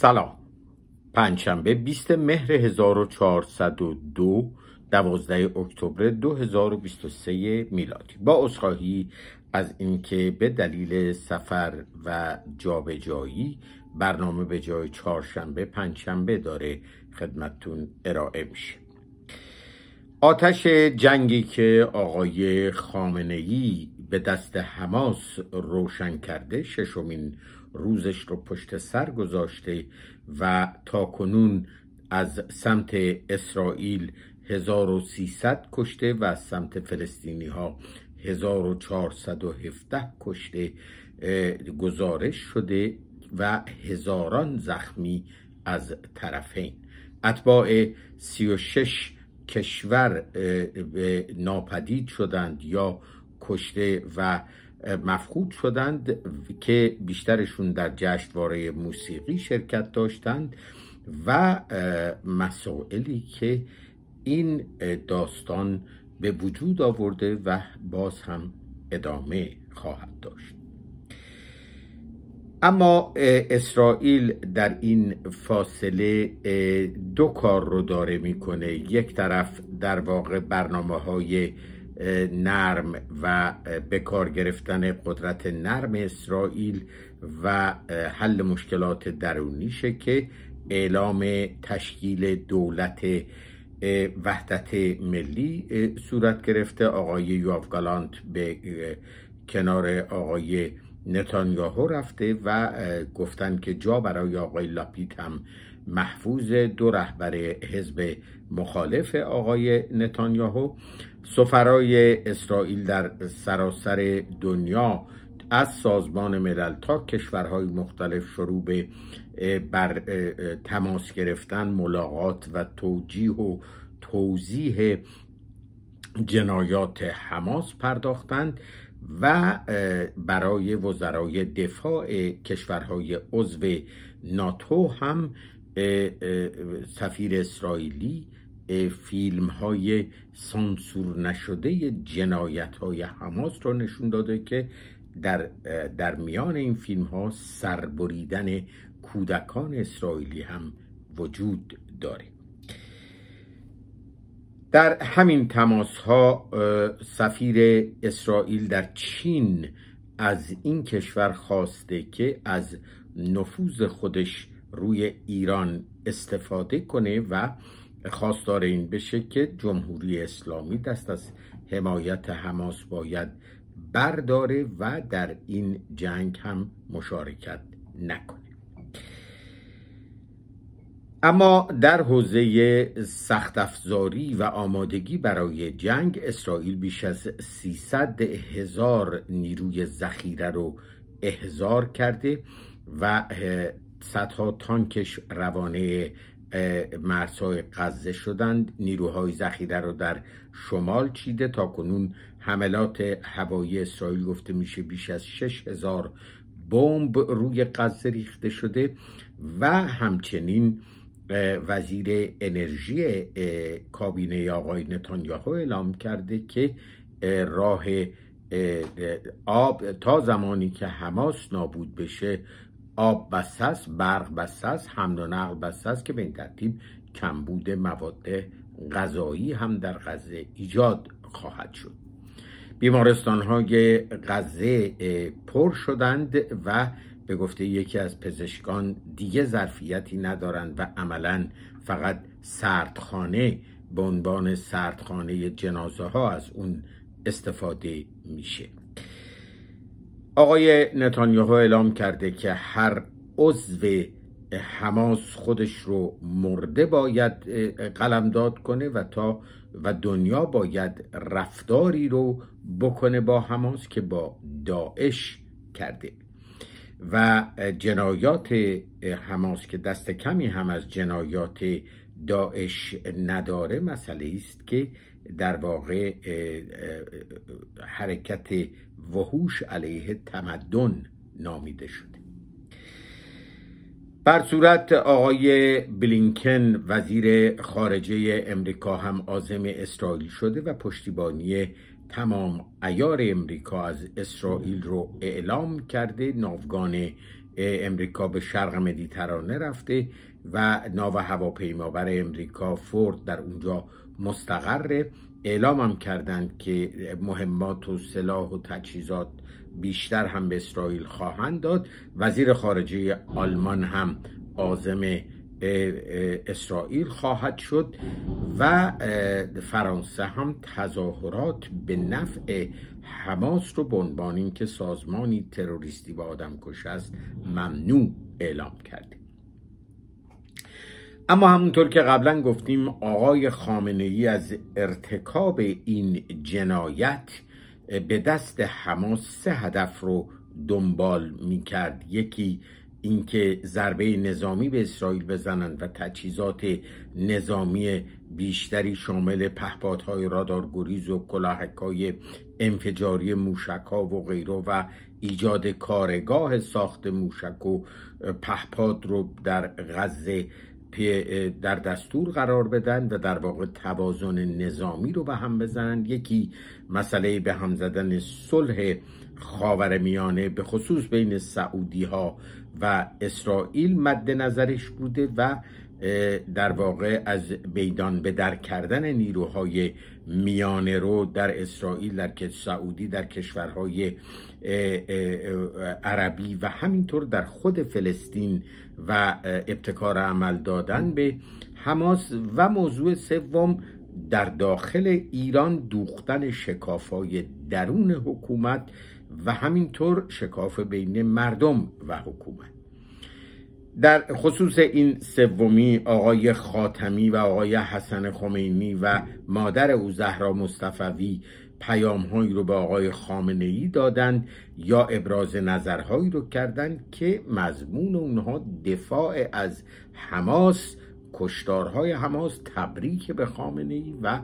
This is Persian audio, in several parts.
سلام پنجشنبه 20 مهر 1402 12 اکتبر 2023 میلادی با عذرخواهی از اینکه به دلیل سفر و جابجایی برنامه به جای چهارشنبه پنجشنبه داره خدمتتون ارائه میشه آتش جنگی که آقای خامنه به دست حماس روشن کرده ششمین روزش رو پشت سر گذاشته و تا کنون از سمت اسرائیل 1300 کشته و از سمت فلسطینی ها 1417 کشته گزارش شده و هزاران زخمی از طرفین اتباع 36 کشور ناپدید شدند یا کشته و مفقود شدند که بیشترشون در جشنواره موسیقی شرکت داشتند و مسائلی که این داستان به وجود آورده و باز هم ادامه خواهد داشت اما اسرائیل در این فاصله دو کار رو داره میکنه یک طرف در واقع برنامه های نرم و به کار گرفتن قدرت نرم اسرائیل و حل مشکلات درونیشه که اعلام تشکیل دولت وحدت ملی صورت گرفته آقای یوآف گالانت به کنار آقای نتانیاهو رفته و گفتن که جا برای آقای لاپیت هم محفوظ دو رهبر حزب مخالف آقای نتانیاهو سفرای اسرائیل در سراسر دنیا از سازمان ملل تا کشورهای مختلف شروع به بر تماس گرفتن ملاقات و توجیه و توضیح جنایات حماس پرداختند و برای وزرای دفاع کشورهای عضو ناتو هم سفیر اسرائیلی فیلم های سانسور نشده جنایت های حماس را نشون داده که در, در میان این فیلم ها سربریدن کودکان اسرائیلی هم وجود داره در همین تماس ها سفیر اسرائیل در چین از این کشور خواسته که از نفوذ خودش روی ایران استفاده کنه و خواستار این بشه که جمهوری اسلامی دست از حمایت حماس باید برداره و در این جنگ هم مشارکت نکنه اما در حوزه سخت افزاری و آمادگی برای جنگ اسرائیل بیش از 300 هزار نیروی ذخیره رو احضار کرده و صدها تانکش روانه مرزهای غزه شدند نیروهای ذخیره را در شمال چیده تا کنون حملات هوایی اسرائیل گفته میشه بیش از 6000 بمب روی غزه ریخته شده و همچنین وزیر انرژی کابینه آقای نتانیاهو اعلام کرده که راه آب تا زمانی که حماس نابود بشه آب بسته است برق بسته است حمل و نقل بسته است که به این ترتیب کمبود مواد غذایی هم در غزه ایجاد خواهد شد بیمارستان های غزه پر شدند و به گفته یکی از پزشکان دیگه ظرفیتی ندارند و عملا فقط سردخانه به عنوان سردخانه جنازه ها از اون استفاده میشه آقای نتانیاهو اعلام کرده که هر عضو حماس خودش رو مرده باید قلمداد کنه و تا و دنیا باید رفتاری رو بکنه با حماس که با داعش کرده و جنایات حماس که دست کمی هم از جنایات داعش نداره مسئله است که در واقع حرکت وحوش علیه تمدن نامیده شده بر صورت آقای بلینکن وزیر خارجه امریکا هم آزم اسرائیل شده و پشتیبانی تمام ایار امریکا از اسرائیل رو اعلام کرده ناوگان امریکا به شرق مدیترانه رفته و ناو هواپیمابر امریکا فورد در اونجا مستقره اعلام هم کردند که مهمات و سلاح و تجهیزات بیشتر هم به اسرائیل خواهند داد وزیر خارجه آلمان هم عازم اسرائیل خواهد شد و فرانسه هم تظاهرات به نفع حماس رو به عنوان اینکه سازمانی تروریستی و آدمکش است ممنوع اعلام کرد اما همونطور که قبلا گفتیم آقای خامنه ای از ارتکاب این جنایت به دست حماس سه هدف رو دنبال می کرد یکی اینکه ضربه نظامی به اسرائیل بزنند و تجهیزات نظامی بیشتری شامل پهپادهای رادارگریز و کلاهکهای انفجاری موشکها و غیره و ایجاد کارگاه ساخت موشک و پهپاد رو در غزه در دستور قرار بدن و در واقع توازن نظامی رو به هم بزنن یکی مسئله به هم زدن صلح خاورمیانه به خصوص بین سعودی ها و اسرائیل مد نظرش بوده و در واقع از بیدان به در کردن نیروهای میانه رو در اسرائیل در سعودی در کشورهای عربی و همینطور در خود فلسطین و ابتکار عمل دادن به حماس و موضوع سوم در داخل ایران دوختن شکافای درون حکومت و همینطور شکاف بین مردم و حکومت در خصوص این سومی آقای خاتمی و آقای حسن خمینی و مادر او زهرا مصطفوی پیام رو به آقای خامنه ای دادند یا ابراز نظرهایی رو کردند که مضمون اونها دفاع از حماس کشتارهای حماس تبریک به خامنه ای و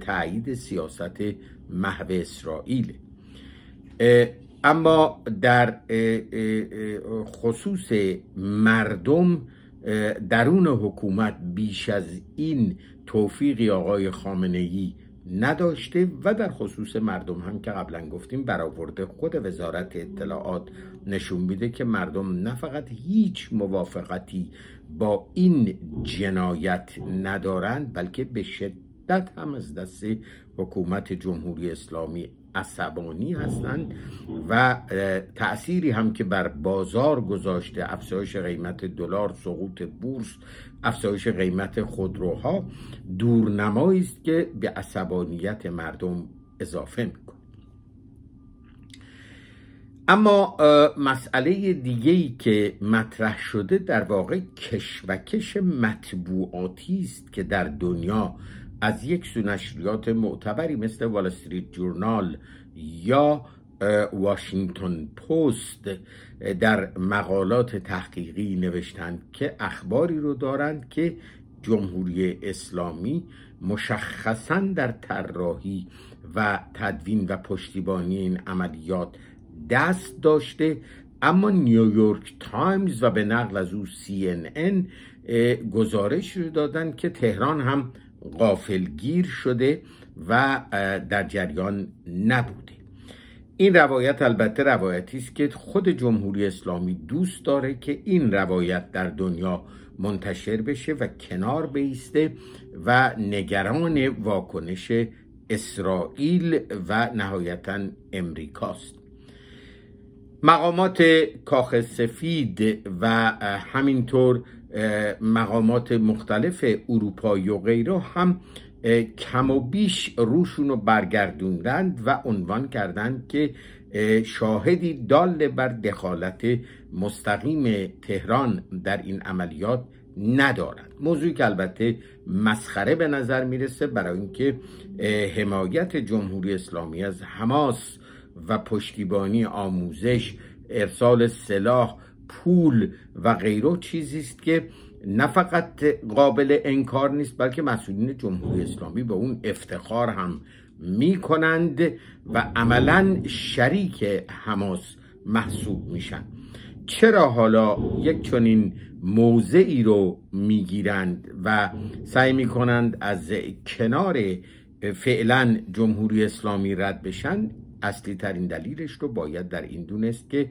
تایید سیاست محو اسرائیل اما در خصوص مردم درون حکومت بیش از این توفیقی آقای خامنه نداشته و در خصوص مردم هم که قبلا گفتیم برآورده خود وزارت اطلاعات نشون میده که مردم نه فقط هیچ موافقتی با این جنایت ندارند بلکه به شدت هم از دست حکومت جمهوری اسلامی عصبانی هستند و تأثیری هم که بر بازار گذاشته افزایش قیمت دلار سقوط بورس افزایش قیمت خودروها دورنمایی است که به عصبانیت مردم اضافه میکنه اما مسئله دیگهی که مطرح شده در واقع کشمکش مطبوعاتی است که در دنیا از یک سو نشریات معتبری مثل وال استریت جورنال یا واشنگتن پست در مقالات تحقیقی نوشتند که اخباری رو دارند که جمهوری اسلامی مشخصا در طراحی و تدوین و پشتیبانی این عملیات دست داشته اما نیویورک تایمز و به نقل از او سی این این گزارش رو دادن که تهران هم قافلگیر شده و در جریان نبوده این روایت البته روایتی است که خود جمهوری اسلامی دوست داره که این روایت در دنیا منتشر بشه و کنار بیسته و نگران واکنش اسرائیل و نهایتا امریکاست مقامات کاخ سفید و همینطور مقامات مختلف اروپایی و غیره هم کم و بیش روشون رو برگردوندند و عنوان کردند که شاهدی دال بر دخالت مستقیم تهران در این عملیات ندارند موضوعی که البته مسخره به نظر میرسه برای اینکه حمایت جمهوری اسلامی از حماس و پشتیبانی آموزش ارسال سلاح پول و غیره چیزی است که نه فقط قابل انکار نیست بلکه مسئولین جمهوری اسلامی به اون افتخار هم می و عملا شریک حماس محسوب میشن چرا حالا یک چنین موضعی رو میگیرند و سعی میکنند از کنار فعلا جمهوری اسلامی رد بشن اصلی ترین دلیلش رو باید در این دونست که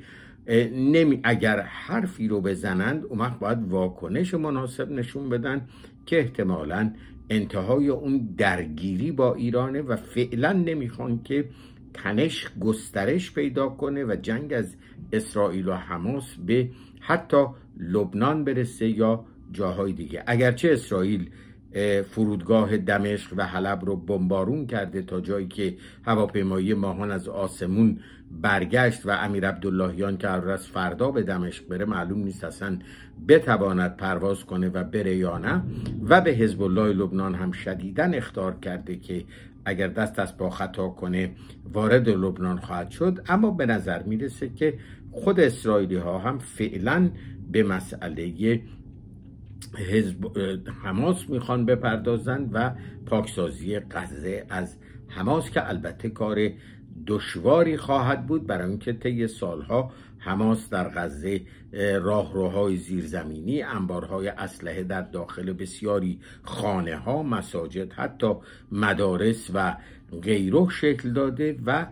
نمی اگر حرفی رو بزنند اون وقت باید واکنش مناسب نشون بدن که احتمالا انتهای اون درگیری با ایرانه و فعلا نمیخوان که تنش گسترش پیدا کنه و جنگ از اسرائیل و حماس به حتی لبنان برسه یا جاهای دیگه اگرچه اسرائیل فرودگاه دمشق و حلب رو بمبارون کرده تا جایی که هواپیمایی ماهان از آسمون برگشت و امیر عبداللهیان که قرار فردا به دمشق بره معلوم نیست اصلا بتواند پرواز کنه و بره یا نه و به حزب الله لبنان هم شدیدن اختار کرده که اگر دست از پا خطا کنه وارد لبنان خواهد شد اما به نظر میرسه که خود اسرائیلی ها هم فعلا به مسئله حزب حماس میخوان بپردازند و پاکسازی غزه از حماس که البته کار دشواری خواهد بود برای اینکه طی سالها حماس در غزه راهروهای زیرزمینی انبارهای اسلحه در داخل بسیاری خانه ها مساجد حتی مدارس و غیره شکل داده و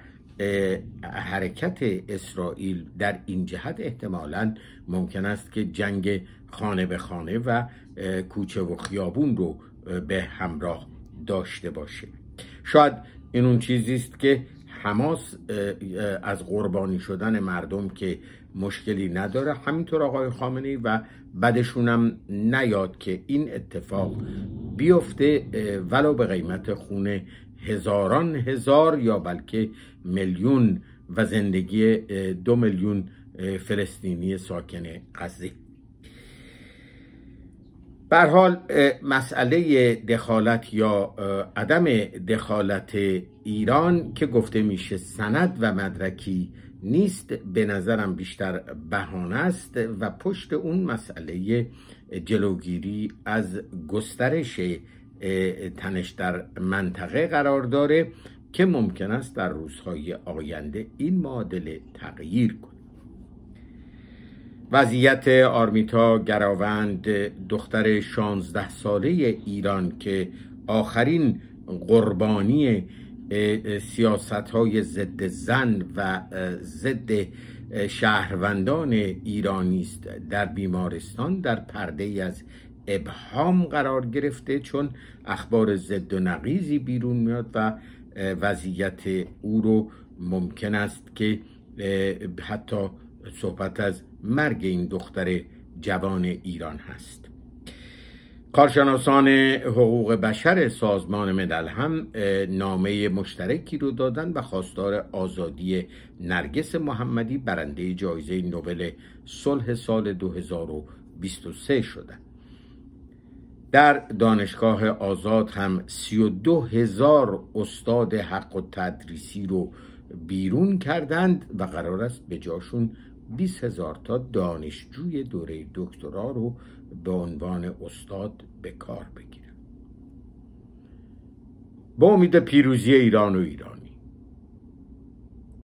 حرکت اسرائیل در این جهت احتمالا ممکن است که جنگ خانه به خانه و کوچه و خیابون رو به همراه داشته باشه شاید این اون چیزی است که حماس از قربانی شدن مردم که مشکلی نداره همینطور آقای خامنه و بدشونم نیاد که این اتفاق بیفته ولو به قیمت خونه هزاران هزار یا بلکه میلیون و زندگی دو میلیون فلسطینی ساکن غزه بر حال مسئله دخالت یا عدم دخالت ایران که گفته میشه سند و مدرکی نیست به نظرم بیشتر بهانه است و پشت اون مسئله جلوگیری از گسترش تنش در منطقه قرار داره که ممکن است در روزهای آینده این معادله تغییر کنه وضعیت آرمیتا گراوند دختر 16 ساله ایران که آخرین قربانی سیاست های ضد زن و ضد شهروندان ایرانی است در بیمارستان در پرده ای از ابهام قرار گرفته چون اخبار ضد و نقیزی بیرون میاد و وضعیت او رو ممکن است که حتی صحبت از مرگ این دختر جوان ایران هست کارشناسان حقوق بشر سازمان ملل هم نامه مشترکی رو دادن و خواستار آزادی نرگس محمدی برنده جایزه نوبل صلح سال 2023 شدن در دانشگاه آزاد هم 32 هزار استاد حق و تدریسی رو بیرون کردند و قرار است به جاشون 20 هزار تا دانشجوی دوره دکترا رو به عنوان استاد به کار بگیره با امید پیروزی ایران و ایران